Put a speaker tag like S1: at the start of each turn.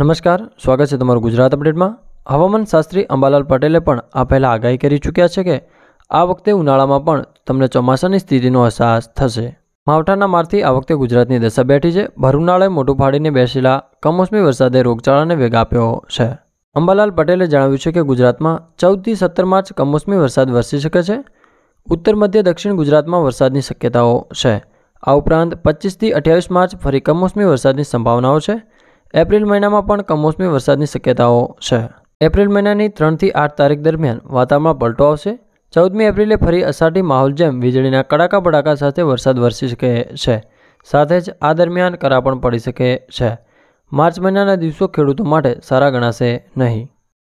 S1: નમસ્કાર સ્વાગત છે તમારું ગુજરાત અપડેટમાં હવામાન શાસ્ત્રી અંબાલાલ પટેલે પણ આ પહેલાં આગાહી કરી ચૂક્યા છે કે આ વખતે ઉનાળામાં પણ તમને ચોમાસાની સ્થિતિનો અહેસાસ થશે માવઠાના મારથી આ વખતે ગુજરાતની દશા બેઠી છે ભરૂનાળે મોટું ફાડીને બેસેલા કમોસમી વરસાદે રોગચાળાને વેગ આપ્યો છે અંબાલાલ પટેલે જણાવ્યું છે કે ગુજરાતમાં ચૌદથી સત્તર માર્ચ કમોસમી વરસાદ વરસી શકે છે ઉત્તર મધ્ય દક્ષિણ ગુજરાતમાં વરસાદની શક્યતાઓ છે આ ઉપરાંત પચીસથી અઠ્યાવીસ માર્ચ ફરી કમોસમી વરસાદની સંભાવનાઓ છે એપ્રિલ મહિનામાં પણ કમોસમી વરસાદની શક્યતાઓ છે એપ્રિલ મહિનાની ત્રણથી આઠ તારીખ દરમિયાન વાતાવરણમાં પલટો આવશે ચૌદમી એપ્રિલે ફરી અષાઢી માહોલ જેમ વીજળીના કડાકા બડાકા સાથે વરસાદ વરસી શકે છે સાથે જ આ દરમિયાન કરા પણ પડી શકે છે માર્ચ મહિનાના દિવસો ખેડૂતો માટે સારા ગણાશે નહીં